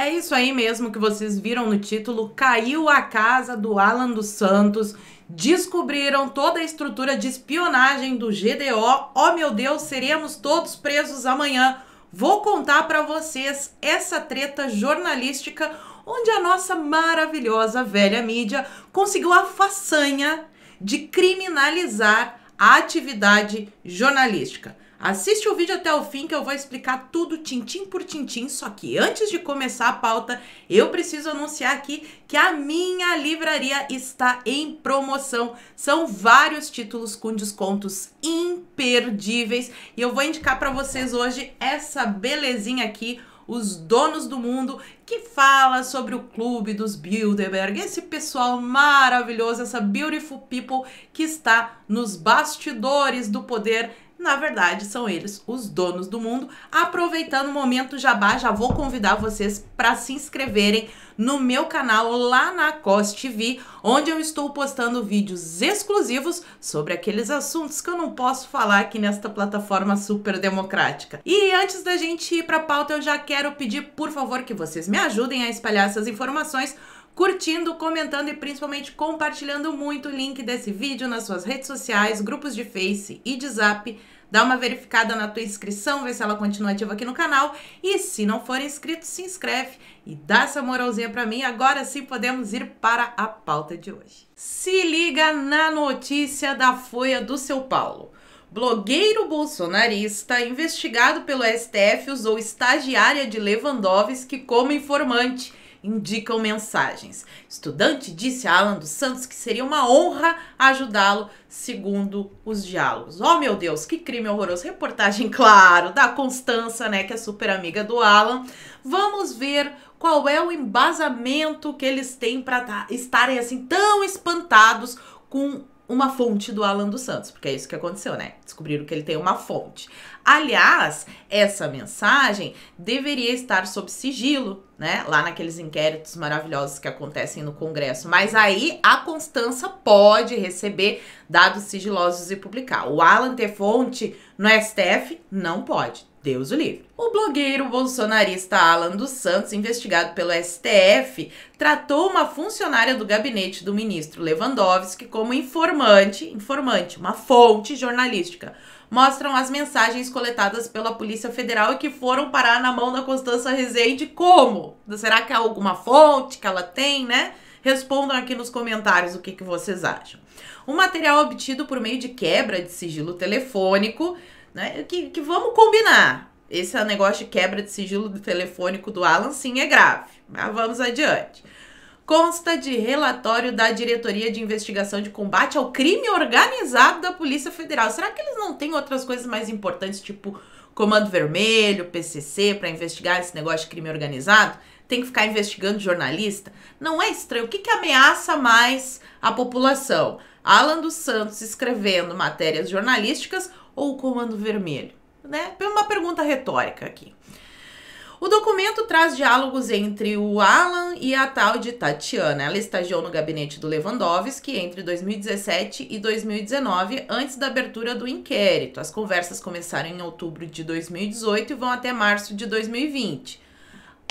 É isso aí mesmo que vocês viram no título. Caiu a casa do Alan dos Santos. Descobriram toda a estrutura de espionagem do GDO. Oh meu Deus, seremos todos presos amanhã. Vou contar para vocês essa treta jornalística onde a nossa maravilhosa velha mídia conseguiu a façanha de criminalizar a atividade jornalística. Assiste o vídeo até o fim que eu vou explicar tudo tintim por tintim, só que antes de começar a pauta, eu preciso anunciar aqui que a minha livraria está em promoção. São vários títulos com descontos imperdíveis e eu vou indicar para vocês hoje essa belezinha aqui, os donos do mundo, que fala sobre o clube dos Bilderberg, esse pessoal maravilhoso, essa beautiful people que está nos bastidores do poder na verdade são eles os donos do mundo. Aproveitando o momento jabá, já vou convidar vocês para se inscreverem no meu canal lá na Coste TV, onde eu estou postando vídeos exclusivos sobre aqueles assuntos que eu não posso falar aqui nesta plataforma super democrática. E antes da gente ir para a pauta, eu já quero pedir, por favor, que vocês me ajudem a espalhar essas informações curtindo, comentando e principalmente compartilhando muito o link desse vídeo nas suas redes sociais, grupos de Face e de Zap. Dá uma verificada na tua inscrição, vê se ela continua ativa aqui no canal. E se não for inscrito, se inscreve e dá essa moralzinha para mim. Agora sim podemos ir para a pauta de hoje. Se liga na notícia da Folha do São Paulo. Blogueiro bolsonarista investigado pelo STF usou estagiária de Lewandowski como informante indicam mensagens. Estudante disse a Alan dos Santos que seria uma honra ajudá-lo, segundo os diálogos. Oh, meu Deus, que crime horroroso! Reportagem, claro, da Constança, né, que é super amiga do Alan. Vamos ver qual é o embasamento que eles têm para tá, estarem assim tão espantados com uma fonte do Alan dos Santos, porque é isso que aconteceu, né? Descobriram que ele tem uma fonte. Aliás, essa mensagem deveria estar sob sigilo, né? Lá naqueles inquéritos maravilhosos que acontecem no Congresso. Mas aí a Constança pode receber dados sigilosos e publicar. O Alan ter fonte no STF não pode. Deus o livre. O blogueiro bolsonarista Alan dos Santos, investigado pelo STF, tratou uma funcionária do gabinete do ministro Lewandowski como informante, informante, uma fonte jornalística. Mostram as mensagens coletadas pela Polícia Federal e que foram parar na mão da Constança Rezende como? Será que há é alguma fonte que ela tem, né? Respondam aqui nos comentários o que, que vocês acham. O material obtido por meio de quebra de sigilo telefônico né? Que, que vamos combinar. Esse é negócio de quebra de sigilo do telefônico do Alan, sim, é grave. Mas vamos adiante. Consta de relatório da Diretoria de Investigação de Combate ao Crime Organizado da Polícia Federal. Será que eles não têm outras coisas mais importantes, tipo Comando Vermelho, PCC, para investigar esse negócio de crime organizado? Tem que ficar investigando jornalista? Não é estranho. O que, que ameaça mais a população? Alan dos Santos escrevendo matérias jornalísticas ou o Comando Vermelho? Né? Uma pergunta retórica aqui. O documento traz diálogos entre o Alan e a tal de Tatiana. Ela estagiou no gabinete do Lewandowski entre 2017 e 2019, antes da abertura do inquérito. As conversas começaram em outubro de 2018 e vão até março de 2020.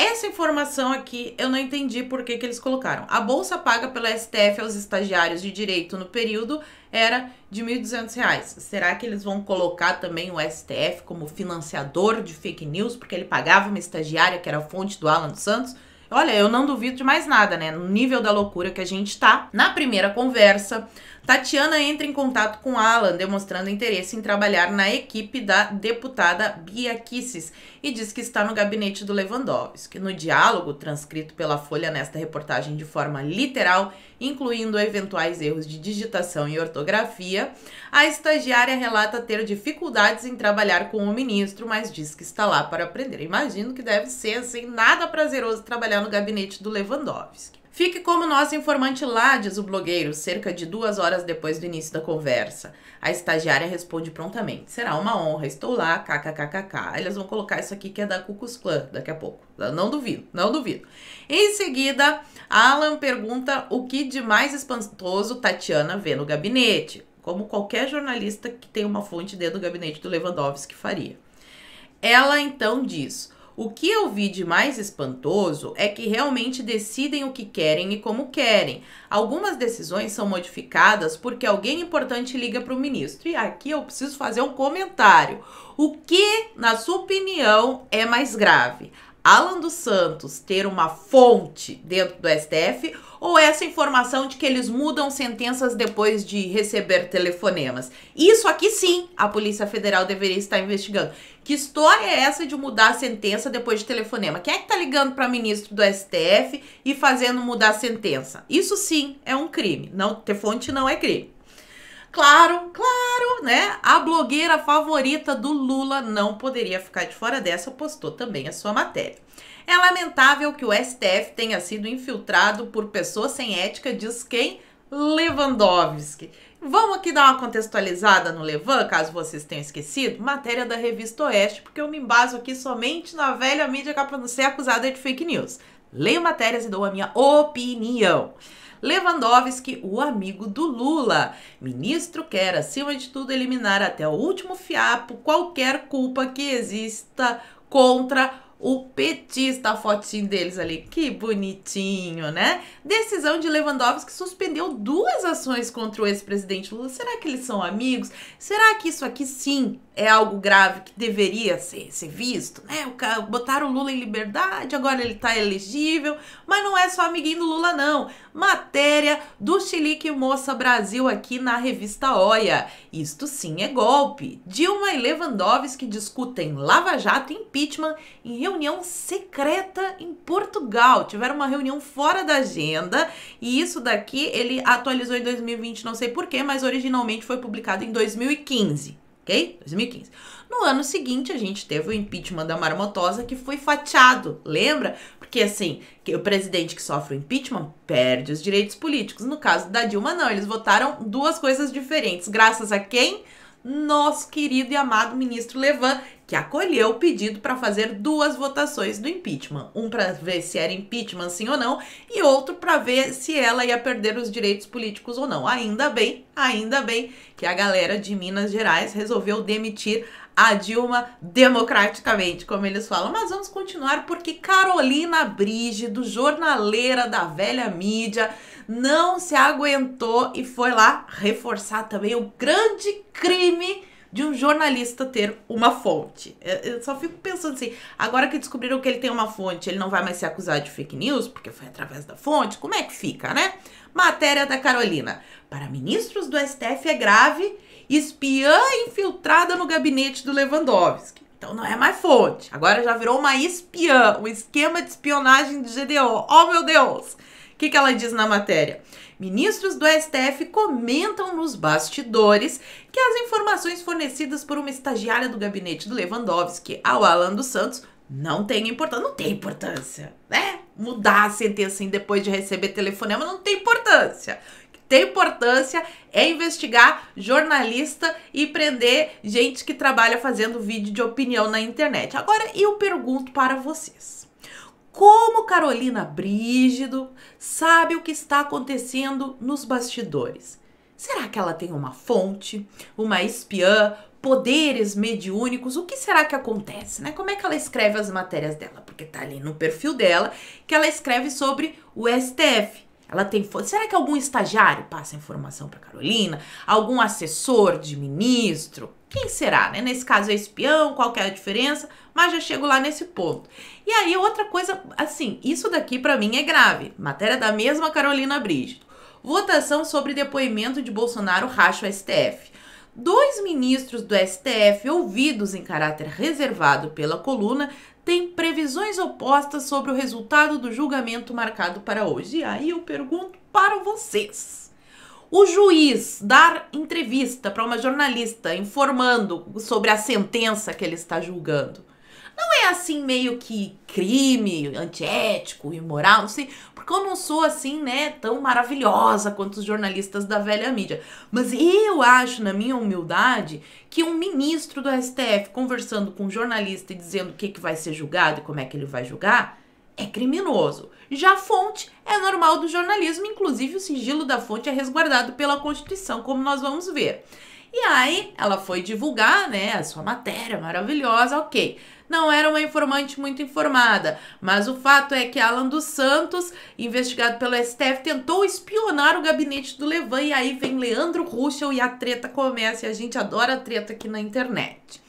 Essa informação aqui eu não entendi por que, que eles colocaram. A bolsa paga pela STF aos estagiários de direito no período era de R$ 1.200. Será que eles vão colocar também o STF como financiador de fake news, porque ele pagava uma estagiária que era fonte do Alan Santos? Olha, eu não duvido de mais nada, né? No nível da loucura que a gente tá. Na primeira conversa, Tatiana entra em contato com Alan, demonstrando interesse em trabalhar na equipe da deputada Bia Kisses e diz que está no gabinete do Lewandowski. No diálogo, transcrito pela Folha nesta reportagem de forma literal, incluindo eventuais erros de digitação e ortografia, a estagiária relata ter dificuldades em trabalhar com o ministro, mas diz que está lá para aprender. Imagino que deve ser assim nada prazeroso trabalhar no gabinete do Lewandowski. Fique como nosso informante lá, diz o blogueiro, cerca de duas horas depois do início da conversa. A estagiária responde prontamente: Será uma honra, estou lá, kkkk. Eles vão colocar isso aqui que é da Cucus Clan daqui a pouco. Não duvido, não duvido. Em seguida, Alan pergunta o que de mais espantoso Tatiana vê no gabinete, como qualquer jornalista que tem uma fonte dentro do gabinete do Lewandowski faria. Ela então diz: o que eu vi de mais espantoso é que realmente decidem o que querem e como querem. Algumas decisões são modificadas porque alguém importante liga para o ministro. E aqui eu preciso fazer um comentário. O que, na sua opinião, é mais grave? Alan dos Santos ter uma fonte dentro do STF ou essa informação de que eles mudam sentenças depois de receber telefonemas. Isso aqui sim a Polícia Federal deveria estar investigando. Que história é essa de mudar a sentença depois de telefonema? Quem é que tá ligando para ministro do STF e fazendo mudar a sentença? Isso sim é um crime. Não ter fonte não é crime. Claro, claro, né? A blogueira favorita do Lula não poderia ficar de fora dessa, postou também a sua matéria. É lamentável que o STF tenha sido infiltrado por pessoas sem ética, diz quem? Lewandowski. Vamos aqui dar uma contextualizada no Levan, caso vocês tenham esquecido. Matéria da revista Oeste, porque eu me embaso aqui somente na velha mídia para não ser acusada de fake news. Leio matérias e dou a minha opinião. Lewandowski, o amigo do Lula. Ministro quer, acima de tudo, eliminar até o último fiapo qualquer culpa que exista contra o petista, a fotinho deles ali, que bonitinho, né? Decisão de Lewandowski suspendeu duas ações contra o ex-presidente Lula. Será que eles são amigos? Será que isso aqui sim é algo grave que deveria ser, ser visto, né? O, botaram o Lula em liberdade, agora ele tá elegível, mas não é só amiguinho do Lula, não. Matéria do Chilique Moça Brasil aqui na revista Oia. Isto sim é golpe. Dilma e Lewandowski discutem Lava Jato e impeachment em reunião secreta em Portugal. Tiveram uma reunião fora da agenda e isso daqui ele atualizou em 2020, não sei porquê, mas originalmente foi publicado em 2015 ok? 2015. No ano seguinte, a gente teve o impeachment da Marmotosa, que foi fatiado, lembra? Porque, assim, o presidente que sofre o impeachment perde os direitos políticos. No caso da Dilma, não. Eles votaram duas coisas diferentes. Graças a quem? Nosso querido e amado ministro Levan, que acolheu o pedido para fazer duas votações do impeachment, um para ver se era impeachment sim ou não e outro para ver se ela ia perder os direitos políticos ou não. Ainda bem, ainda bem que a galera de Minas Gerais resolveu demitir a Dilma democraticamente, como eles falam. Mas vamos continuar porque Carolina Brígido, jornaleira da velha mídia, não se aguentou e foi lá reforçar também o grande crime de um jornalista ter uma fonte. Eu só fico pensando assim, agora que descobriram que ele tem uma fonte, ele não vai mais se acusar de fake news, porque foi através da fonte, como é que fica, né? Matéria da Carolina. Para ministros do STF é grave espiã infiltrada no gabinete do Lewandowski. Então não é mais fonte. Agora já virou uma espiã, um esquema de espionagem do GDO. Oh meu Deus! que, que ela diz na matéria? Ministros do STF comentam nos bastidores que as informações fornecidas por uma estagiária do gabinete do Lewandowski ao Alan dos Santos não tem importância. Não tem importância, né? Mudar a sentença assim depois de receber telefonema não tem importância tem importância é investigar jornalista e prender gente que trabalha fazendo vídeo de opinião na internet. Agora eu pergunto para vocês como Carolina Brígido sabe o que está acontecendo nos bastidores. Será que ela tem uma fonte, uma espiã, poderes mediúnicos? O que será que acontece, né? Como é que ela escreve as matérias dela? Porque tá ali no perfil dela que ela escreve sobre o STF. Ela tem Será que algum estagiário passa informação para Carolina? Algum assessor de ministro? Quem será, né? Nesse caso é espião, qual que é a diferença? Mas já chego lá nesse ponto. E aí, outra coisa, assim, isso daqui para mim é grave. Matéria da mesma Carolina Brígido. Votação sobre depoimento de Bolsonaro racha STF. Dois ministros do STF, ouvidos em caráter reservado pela coluna, têm previsões opostas sobre o resultado do julgamento marcado para hoje. E aí eu pergunto para vocês. O juiz dar entrevista para uma jornalista informando sobre a sentença que ele está julgando não é assim meio que crime, antiético, imoral, não sei, porque eu não sou assim, né, tão maravilhosa quanto os jornalistas da velha mídia. Mas eu acho, na minha humildade, que um ministro do STF conversando com um jornalista e dizendo o que, que vai ser julgado e como é que ele vai julgar, é criminoso. Já a fonte é normal do jornalismo, inclusive o sigilo da fonte é resguardado pela Constituição, como nós vamos ver. E aí ela foi divulgar, né, a sua matéria maravilhosa, ok. Não era uma informante muito informada, mas o fato é que Alan dos Santos, investigado pelo STF, tentou espionar o gabinete do Levan e aí vem Leandro Russo e a treta começa e a gente adora a treta aqui na internet.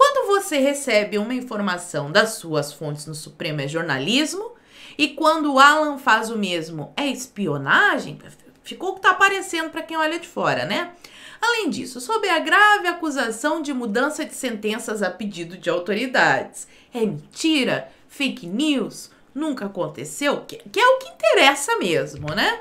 Quando você recebe uma informação das suas fontes no Supremo é jornalismo, e quando o Alan faz o mesmo é espionagem, ficou que tá aparecendo para quem olha de fora, né? Além disso, sob a grave acusação de mudança de sentenças a pedido de autoridades. É mentira, fake news, nunca aconteceu, que, que é o que interessa mesmo, né?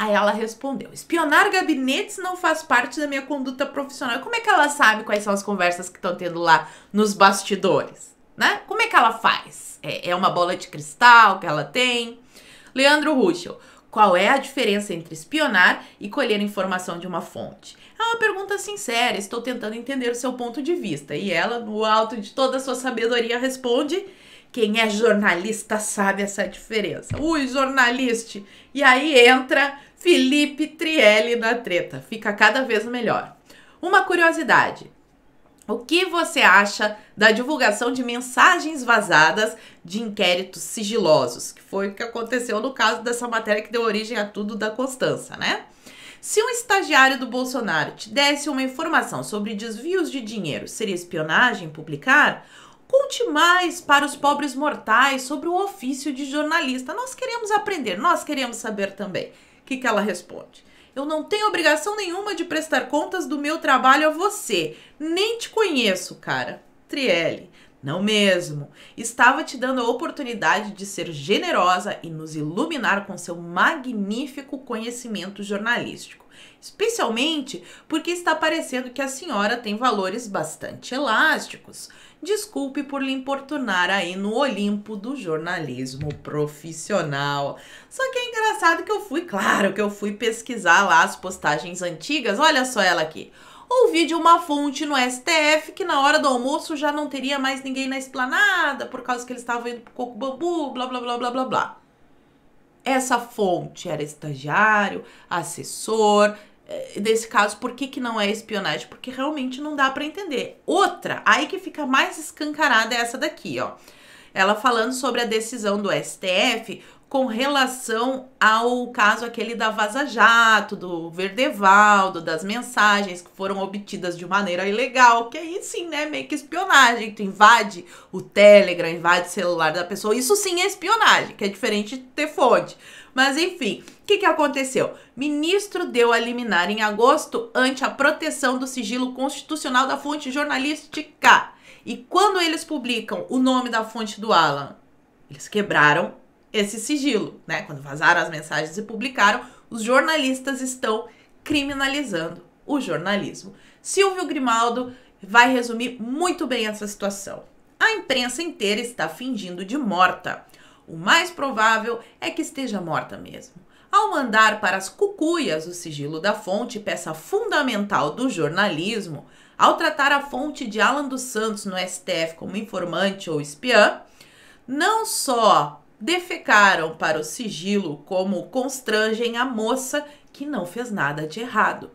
Aí ela respondeu: espionar gabinetes não faz parte da minha conduta profissional. Como é que ela sabe quais são as conversas que estão tendo lá nos bastidores? Né? Como é que ela faz? É, é uma bola de cristal que ela tem? Leandro Ruschel, qual é a diferença entre espionar e colher informação de uma fonte? É uma pergunta sincera, estou tentando entender o seu ponto de vista. E ela, no alto de toda a sua sabedoria, responde quem é jornalista sabe essa diferença. Ui, jornaliste! E aí entra Felipe Trielli na treta. Fica cada vez melhor. Uma curiosidade: o que você acha da divulgação de mensagens vazadas de inquéritos sigilosos? Que foi o que aconteceu no caso dessa matéria que deu origem a tudo da Constança, né? Se um estagiário do Bolsonaro te desse uma informação sobre desvios de dinheiro, seria espionagem publicar? Conte mais para os pobres mortais sobre o ofício de jornalista. Nós queremos aprender, nós queremos saber também. O que, que ela responde? Eu não tenho obrigação nenhuma de prestar contas do meu trabalho a você. Nem te conheço, cara. Trielle. Não mesmo. Estava te dando a oportunidade de ser generosa e nos iluminar com seu magnífico conhecimento jornalístico especialmente porque está parecendo que a senhora tem valores bastante elásticos. Desculpe por lhe importunar aí no Olimpo do jornalismo profissional. Só que é engraçado que eu fui, claro que eu fui pesquisar lá as postagens antigas, olha só ela aqui. Ouvi de uma fonte no STF que na hora do almoço já não teria mais ninguém na esplanada por causa que eles estavam indo pro coco bambu, blá blá blá blá blá blá essa fonte era estagiário, assessor, eh, desse caso, por que, que não é espionagem? Porque realmente não dá para entender. Outra, aí que fica mais escancarada é essa daqui, ó. Ela falando sobre a decisão do STF com relação ao caso aquele da Vaza Jato, do Verdevaldo, das mensagens que foram obtidas de maneira ilegal, que aí sim, né, meio que espionagem, tu invade o Telegram, invade o celular da pessoa, isso sim é espionagem, que é diferente de ter fonte. Mas enfim, o que, que aconteceu? Ministro deu a liminar em agosto ante a proteção do sigilo constitucional da fonte jornalística. E quando eles publicam o nome da fonte do Alan, eles quebraram esse sigilo, né? Quando vazaram as mensagens e publicaram, os jornalistas estão criminalizando o jornalismo. Silvio Grimaldo vai resumir muito bem essa situação. A imprensa inteira está fingindo de morta. O mais provável é que esteja morta mesmo. Ao mandar para as cucuias o sigilo da fonte, peça fundamental do jornalismo, ao tratar a fonte de Alan dos Santos no STF como informante ou espiã, não só defecaram para o sigilo, como constrangem a moça que não fez nada de errado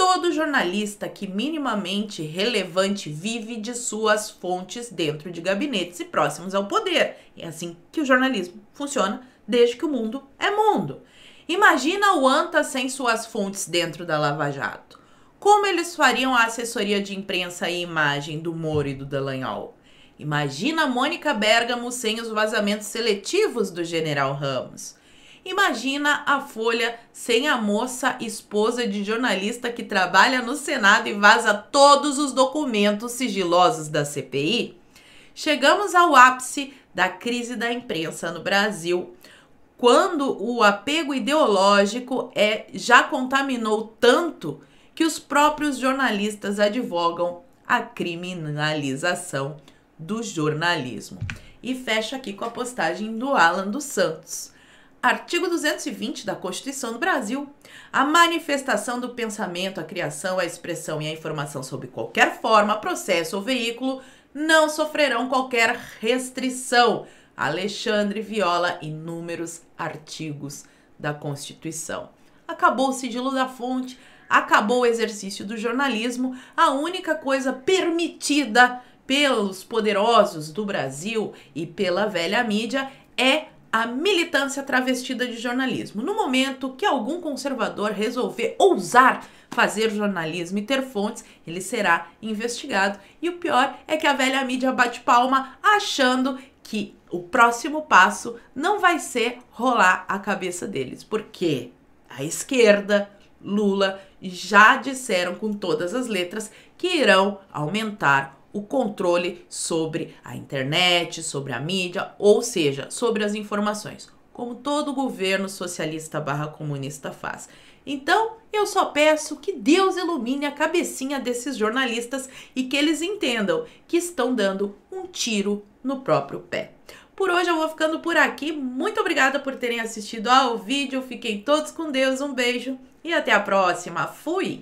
todo jornalista que minimamente relevante vive de suas fontes dentro de gabinetes e próximos ao poder. É assim que o jornalismo funciona desde que o mundo é mundo. Imagina o ANTA sem suas fontes dentro da Lava Jato. Como eles fariam a assessoria de imprensa e imagem do Moro e do Delanhol? Imagina Mônica Bergamo sem os vazamentos seletivos do General Ramos. Imagina a Folha sem a moça esposa de jornalista que trabalha no Senado e vaza todos os documentos sigilosos da CPI. Chegamos ao ápice da crise da imprensa no Brasil, quando o apego ideológico é já contaminou tanto que os próprios jornalistas advogam a criminalização do jornalismo. E fecha aqui com a postagem do Alan dos Santos. Artigo 220 da Constituição do Brasil. A manifestação do pensamento, a criação, a expressão e a informação sob qualquer forma, processo ou veículo não sofrerão qualquer restrição. Alexandre Viola, inúmeros artigos da Constituição. Acabou o sigilo da fonte, acabou o exercício do jornalismo, a única coisa permitida pelos poderosos do Brasil e pela velha mídia é a militância travestida de jornalismo. No momento que algum conservador resolver ousar fazer jornalismo e ter fontes, ele será investigado. E o pior é que a velha mídia bate palma achando que o próximo passo não vai ser rolar a cabeça deles, porque a esquerda, Lula, já disseram com todas as letras que irão aumentar o controle sobre a internet, sobre a mídia, ou seja, sobre as informações, como todo governo socialista barra comunista faz. Então, eu só peço que Deus ilumine a cabecinha desses jornalistas e que eles entendam que estão dando um tiro no próprio pé. Por hoje eu vou ficando por aqui. Muito obrigada por terem assistido ao vídeo. Fiquem todos com Deus. Um beijo e até a próxima. Fui!